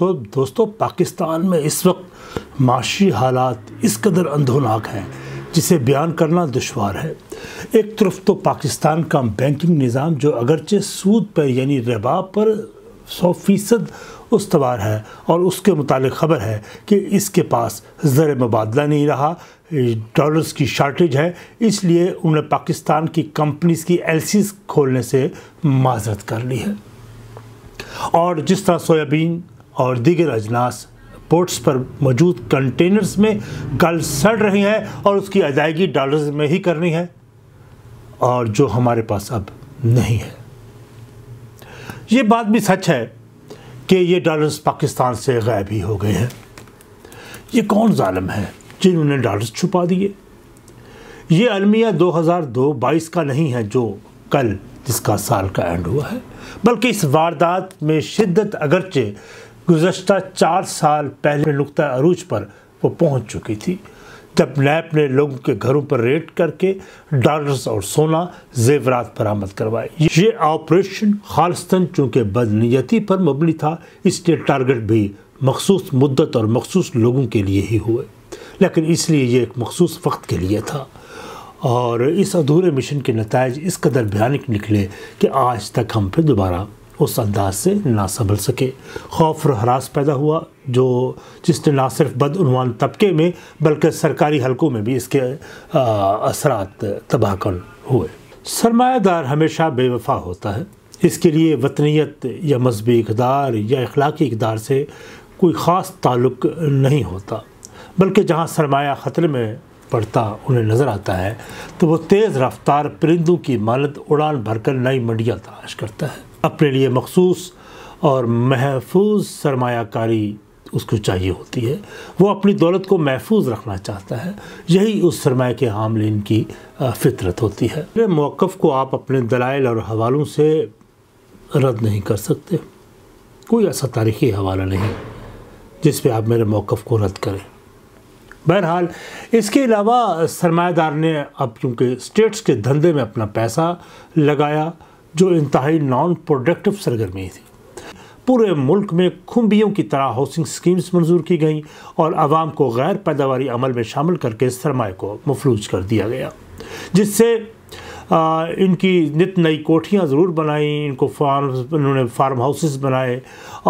तो दोस्तों पाकिस्तान में इस वक्त माशी हालात इस कदर अंधोनाक हैं जिसे बयान करना दुशवार है एक तरफ तो पाकिस्तान का बैंकिंग निज़ाम जो अगरचे सूद पर यानी रबा पर सौ फीसद उसवार है और उसके मतलब ख़बर है कि इसके पास ज़र मुबादला नहीं रहा डॉलर्स की शार्टेज है इसलिए उन्हें पाकिस्तान की कंपनीज की एल खोलने से माजरत कर ली है और जिस तरह सोयाबीन और दीगर अजनास पोर्ट्स पर मौजूद कंटेनर्स में गल सड़ रही हैं और उसकी अदायगी डॉलर्स में ही करनी है और जो हमारे पास अब नहीं है ये बात भी सच है कि ये डॉलर्स पाकिस्तान से गायब ही हो गए हैं ये कौन ालम है जिन्होंने डॉलर्स छुपा दिए ये अलमिया दो बाईस का नहीं है जो कल जिसका साल का एंड हुआ है बल्कि इस वारदात में शिद्दत अगरचे गुजशत चार साल पहले नुकता अरूज पर वो पहुंच चुकी थी जब नैब ने लोगों के घरों पर रेड करके डॉलर्स और सोना जेवरात बरामद करवाए ये ऑपरेशन खालस्तन चूँकि बदनीयती पर मबनी था इसलिए टारगेट भी मखसूस मुद्दत और मखसूस लोगों के लिए ही हुए लेकिन इसलिए ये एक मखसूस वक्त के लिए था और इस अधूरे मिशन के नतज इस कदर भयानक निकले कि आज तक हम फिर दोबारा उस अंदाज से ना संभल सके खौफ और हरास पैदा हुआ जो जिसने ना सिर्फ बदनवान तबके में बल्कि सरकारी हलकों में भी इसके असरात तबाहकन हुए सरमायादार हमेशा बेवफा होता है इसके लिए वतनीत या मजहबी इकदार या अखलाकी इकदार से कोई ख़ास ताल्लुक नहीं होता बल्कि जहाँ सरमाया ख़तरे में पड़ता उन्हें नज़र आता है तो वह तेज़ रफ्तार परिंदों की मानद उड़ान भरकर नई मंडियाँ तलाश करता है अपने लिए मखसूस और महफूज सरमाकारी उसको चाहिए होती है वो अपनी दौलत को महफूज रखना चाहता है यही उस सरमाए के हामलिन की फितरत होती है मेरे मौक़ को आप अपने दलाइल और हवालों से रद्द नहीं कर सकते कोई ऐसा तारीखी हवाला नहीं जिस पर आप मेरे मौक़ को रद्द करें बहरहाल इसके अलावा सरमादार ने अब चूँकि स्टेट्स के धंधे में अपना पैसा लगाया जो इंतहाई नॉन प्रोडक्टिव सरगर्मी थी पूरे मुल्क में खुम्बियों की तरह हाउसिंग स्कीम्स मंजूर की गईं और आवाम को गैर पैदावारी अमल में शामिल करके सरमाए को मफलूज कर दिया गया जिससे आ, इनकी नित नई कोठियाँ ज़रूर बनाई इनको फार्म उन्होंने फार्म हाउसेस बनाए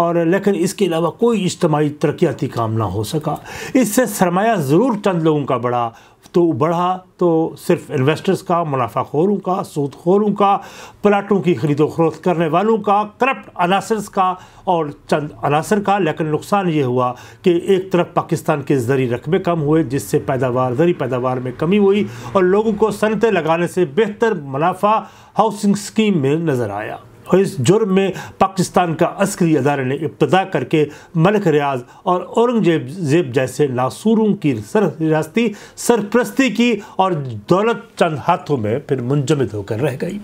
और लेकिन इसके अलावा कोई इज्तमाही तरक्याती काम ना हो सका इससे सरमाया ज़रूर चंद लोगों का बड़ा तो बढ़ा तो सिर्फ इन्वेस्टर्स का मुनाफा खोरों का सूद खोरों का प्लाटों की खरीदो फरोख्त करने वालों का करप्ट अनासर्स का और चंद अनासर का लेकिन नुकसान ये हुआ कि एक तरफ पाकिस्तान के ज़री रकबे कम हुए जिससे पैदावार ज़री पैदावार में कमी हुई और लोगों को सनतें लगाने से बेहतर मुनाफा हाउसिंग स्कीम में नज़र आया और इस जुर्म में पाकिस्तान का अस्करी अदारे ने इब्तदा करके मलिक रियाज और औरंगजेब जेब जैसे नासूरों की सर रियाती सरप्रस्ती की और दौलत चंद हाथों में फिर मुंजमद होकर रह गई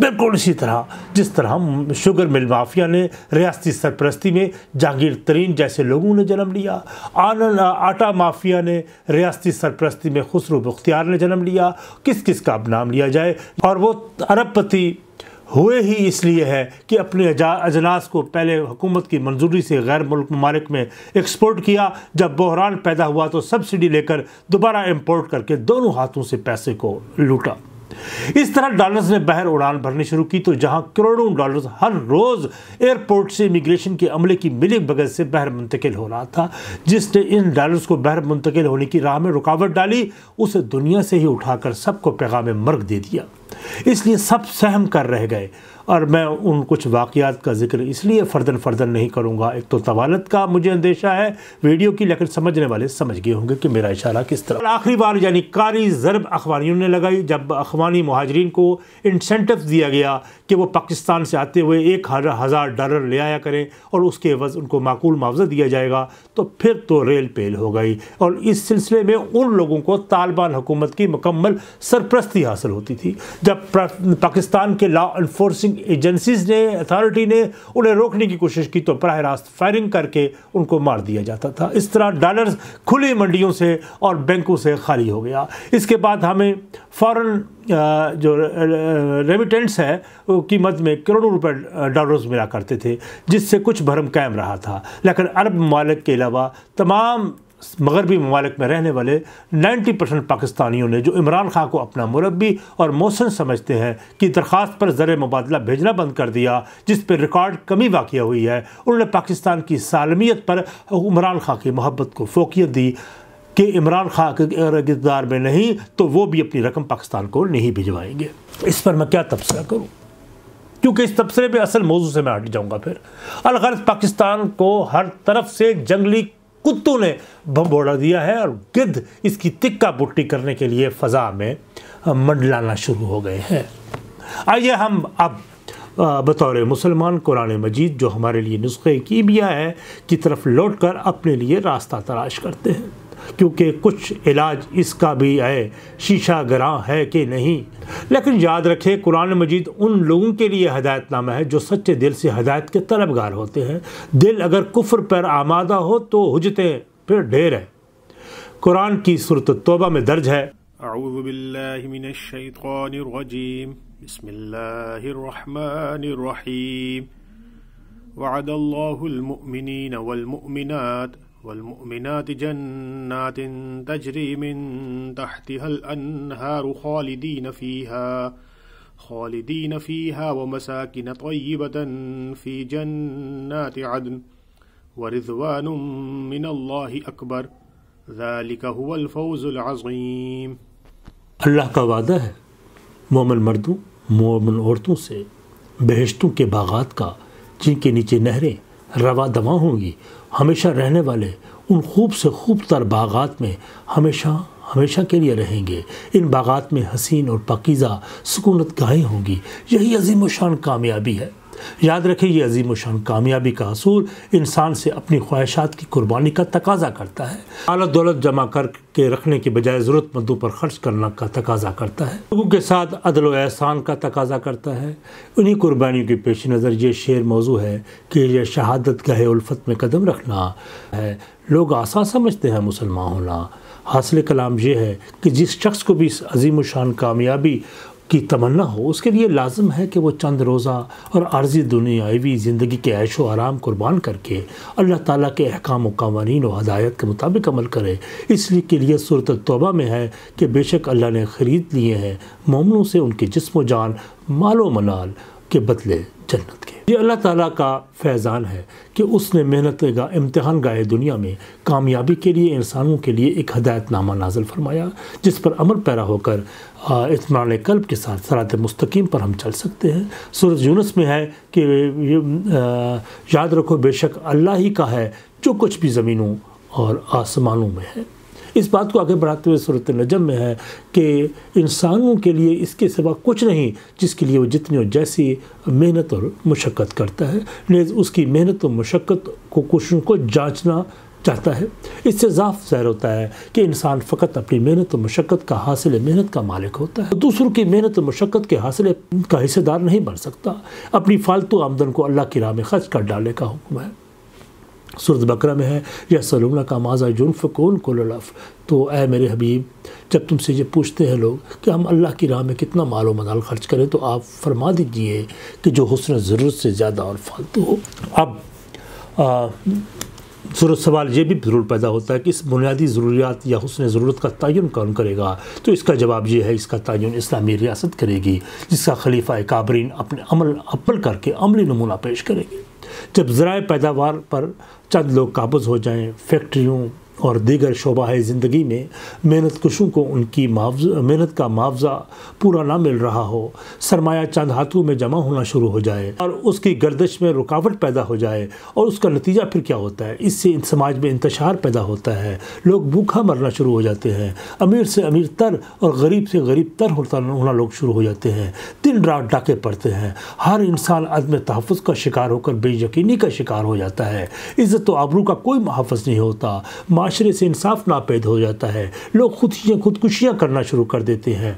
बिल्कुल इसी तरह जिस तरह शुगर मिल माफिया ने रियाती सरपरस्ती में जहांगीर तरीन जैसे लोगों ने जन्म लिया आन आटा माफिया ने रियाती सरपरस्ती में खुसरू बख्तियार ने जन्म लिया किस किस का अब नाम लिया जाए और वो अरबपति हुए ही इसलिए है कि अपने अजनास को पहले हुकूमत की मंजूरी से गैर मुल्क ममालिक में एक्सपोर्ट किया जब बहरान पैदा हुआ तो सब्सिडी लेकर दोबारा इम्पोर्ट करके दोनों हाथों से पैसे को लूटा इस तरह डॉलर्स ने बहर उड़ान भरनी शुरू की तो जहां करोड़ों डॉलर्स हर रोज़ एयरपोर्ट से इमिग्रेशन के अमले की मिली बगत से बहर मुंतकिल हो रहा था जिसने इन डॉलर्स को बहर मुंतकिल होने की राह में रुकावट डाली उसे दुनिया से ही उठाकर सबको पैगाम मर्ग दे दिया इसलिए सब सहम कर रह गए और मैं उन कुछ वाकयात का जिक्र इसलिए फ़र्दन फ़र्दन नहीं करूँगा एक तो तवालत का मुझे अंदेशा है वीडियो की लेकिन समझने वाले समझ गए होंगे कि मेरा इशारा किस तरह आखिरी बार यानी कारी ज़रब अखबानियों ने लगाई जब अखबानी महाजरीन को इंसेंटिव दिया गया कि वो पाकिस्तान से आते हुए एक हज़ार डॉलर ले आया करें और उसके वज उनको माकूल मुआवजा दिया जाएगा तो फिर तो रेल पेल हो गई और इस सिलसिले में उन लोगों को तालिबान हुकूमत की मुकम्मल सरप्रस्ती हासिल होती थी जब पाकिस्तान के लॉ इन्फोर्सिंग एजेंसीज ने अथॉरिटी ने उन्हें रोकने की कोशिश की तो बरह रास्त फायरिंग करके उनको मार दिया जाता था इस तरह डॉलर्स खुली मंडियों से और बैंकों से खाली हो गया इसके बाद हमें फ़ौरन जो रेमिटेंट्स है कीमत में करोड़ों रुपए डॉलर्स मिला करते थे जिससे कुछ भरम कायम रहा था लेकिन अरब ममालिक के अलावा तमाम मगरबी ममालिक में रहने वाले 90 परसेंट पाकिस्तानियों ने जो इमरान खां को अपना मुरबी और मौसन समझते हैं कि दरख्वास्त पर ज़र मुबादला भेजना बंद कर दिया जिस पर रिकॉर्ड कमी वाक़ हुई है उन्होंने पाकिस्तान की सालमियत पर इमरान खां की मोहब्बत को फोकियत दी कि इमरान खां अगर किरदार में नहीं तो वो भी अपनी रकम पाकिस्तान को नहीं भिजवाएंगे इस पर मैं क्या तबसरा करूँ क्योंकि इस तबसरे पर असल मौजू से मैं हट जाऊँगा फिर अलगर्ज पाकिस्तान को हर तरफ से जंगली कुत्तों ने बम दिया है और गिद्ध इसकी तिक्का बुट्टी करने के लिए फ़जा में मंडलाना शुरू हो गए हैं आइए हम अब बतौर मुसलमान कुरान मजीद जो हमारे लिए नुस्खे की बिया है की तरफ लौट कर अपने लिए रास्ता तलाश करते हैं क्योंकि कुछ इलाज इसका भी है शीशा ग्रां है कि नहीं लेकिन याद रखें कुरान मजीद उन लोगों के लिए हदायतनामा है जो सच्चे दिल से हदायत के तलबगार होते हैं दिल अगर कुफ्र पर आमादा हो तो हजते फिर ढेर है कुरान की सूरत तोबा में दर्ज है المؤمنين والمؤمنات والمؤمنات جنات تجري من تحتها الأنهار خالدين فيها خالدين فيها ومساكن طيبة في جنات عدن ورضوان من الله أكبر ذلك هو الفوز العظيم अल्लाह का वादा है मोमिन मर्दों मोमिन औरतों से बहशतों के बागात का जिनके नीचे नहरें रवा दवा होंगी हमेशा रहने वाले उन खूब से खूब तर बागात में हमेशा हमेशा के लिए रहेंगे इन बागात में हसीन और पकीज़ा सुकूनत गाहें होंगी यही अजीम शान कामयाबी है याद रखें ये अजीम शान कामयाबी का असूल इंसान से अपनी ख्वाहिशात की कुर्बानी का तकाजा करता है हालत दौलत जमा करके रखने के बजाय ज़रूरतमंदों पर खर्च करना का तकाजा करता है लोगों के साथ अदल व एहसान का तकाजा करता है उन्हीं कुर्बानियों के पेश नज़र ये शेर मौजू है कि यह शहादत गहे उल्फत में कदम रखना है लोग आसान समझते हैं मुसलमान होना हासिल कलाम यह है कि जिस शख्स को भी इस अजीम शान कामयाबी की तमन्ना हो उसके लिए लाजम है कि वो चंद रोज़ा और आर्जी दुनियावी ज़िंदगी के ऐश व आराम कुर्बान करके अल्लाह ताली के अहकाम कवानीन व हदायत के मुताबिक अमल करे इसलिए के लिए सूरत तोबा में है कि बेशक अल्लाह ने ख़रीद लिए हैं ममनों से उनके जिसम जान मालो मनाल के बदले जन्नत के ये अल्लाह ताला का फैज़ान है कि उसने मेहनत का इम्तहान गाए दुनिया में कामयाबी के लिए इंसानों के लिए एक हदायतनामा नाजल फरमाया जिस पर अमर पैरा होकर इतमान कल्ब के साथ सरात मुस्तकीम पर हम चल सकते हैं सूरज यूनस में है कि याद रखो बेशक अल्लाह ही का है जो कुछ भी ज़मीनों और आसमानों में है इस बात को आगे बढ़ाते हुए सूरत नजम में है कि इंसानों के लिए इसके सिवा कुछ नहीं जिसके लिए वो जितनी और जैसी मेहनत और मशक्क़त करता है लेकिन उसकी मेहनत और मशक्क़त को कोशिशों को जांचना चाहता है इससे ज़ाफ जहर होता है कि इंसान फ़कत अपनी मेहनत और मशक्क़त का हासिल मेहनत का मालिक होता है दूसरों की मेहनत और मशक्क़त के हासिल का हिस्सेदार नहीं बन सकता अपनी फालतू आमदन को अल्लाह की राह में खर्च कर डालने का हुक्म है सूरत बकरा में है या सलूना का माजा जुल्फ़कून को लफ तो ए मेरे हबीब जब तुमसे ये पूछते हैं लोग कि हम अल्लाह की राह में कितना मालो मदाल खर्च करें तो आप फरमा दीजिए कि जो हसन ज़रूरत से ज़्यादा और फालतू हो अब सूरत सवाल ये भी ज़रूर पैदा होता है कि इस बुनियादी ज़रूरियात या हसन ज़रूरत का तयन कौन करेगा तो इसका जवाब यह है इसका तयन इस्लामी रियासत करेगी जिसका खलीफा काबरीन अपने अमल अमल करके अमली नमूना पेश करेगी जब ज़रा पैदावार पर चंद लोग काबुज हो जाएं फैक्ट्रियों और दीगर शोबा ज़िंदगी में मेहनत कशों को उनकी मेहनत का मुआवजा पूरा ना मिल रहा हो सरमाया चंद हाथों में जमा होना शुरू हो जाए और उसकी गर्दश में रुकावट पैदा हो जाए और उसका नतीजा फिर क्या होता है इससे समाज में इंतशार पैदा होता है लोग भूखा मरना शुरू हो जाते हैं अमीर से अमीर तर और गरीब से गरीब तर होता होना लोग शुरू हो जाते हैं दिन रात डाके पड़ते हैं हर इंसान अदम तहफ़ का शिकार होकर बेयकीनी का शिकार हो जाता है इज़्ज़त तो आबरू का कोई मुहाफ़ नहीं होता माशरे से इंसाफ ना पैद हो जाता है लोग खुद खुदकुशियाँ करना शुरू कर देते हैं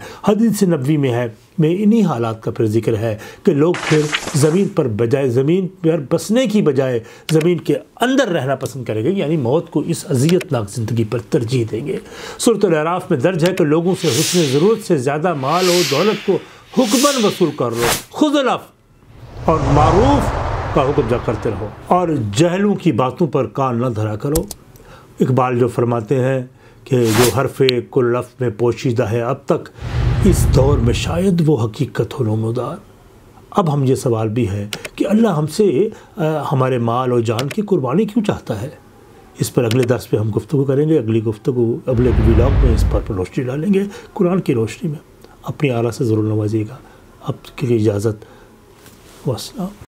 से नबी में है में इन्हीं हालात का फिर जिक्र है कि लोग फिर ज़मीन पर बजाय ज़मीन पर बसने की बजाय ज़मीन के अंदर रहना पसंद करेंगे यानी मौत को इस अजियतनाक ज़िंदगी पर तरजीह देंगे सूरत आराफ़ में दर्ज है कि लोगों से हुसन ज़रूरत से ज़्यादा माल और दौलत को हुक्मन वसूल कर लो खुजलफ और मरूफ का हुक्म जा करते रहो और जहलों की बातों पर कान न धरा करो इकबाल जो फरमाते हैं कि जो हरफ कुल लफ में पोशीदा है अब तक इस दौर में शायद वो हकीकत हो नमदार अब हम ये सवाल भी है कि अल्लाह हमसे हमारे माल और जान की कुर्बानी क्यों चाहता है इस पर अगले दस पे हम गुफ्तु करेंगे अगली गुफ्तु अगले ब्लॉग में इस पर रोशनी डालेंगे कुरान की रोशनी में अपनी आला से ज़रूर नवाजिएगा आपकी इजाज़त वसलम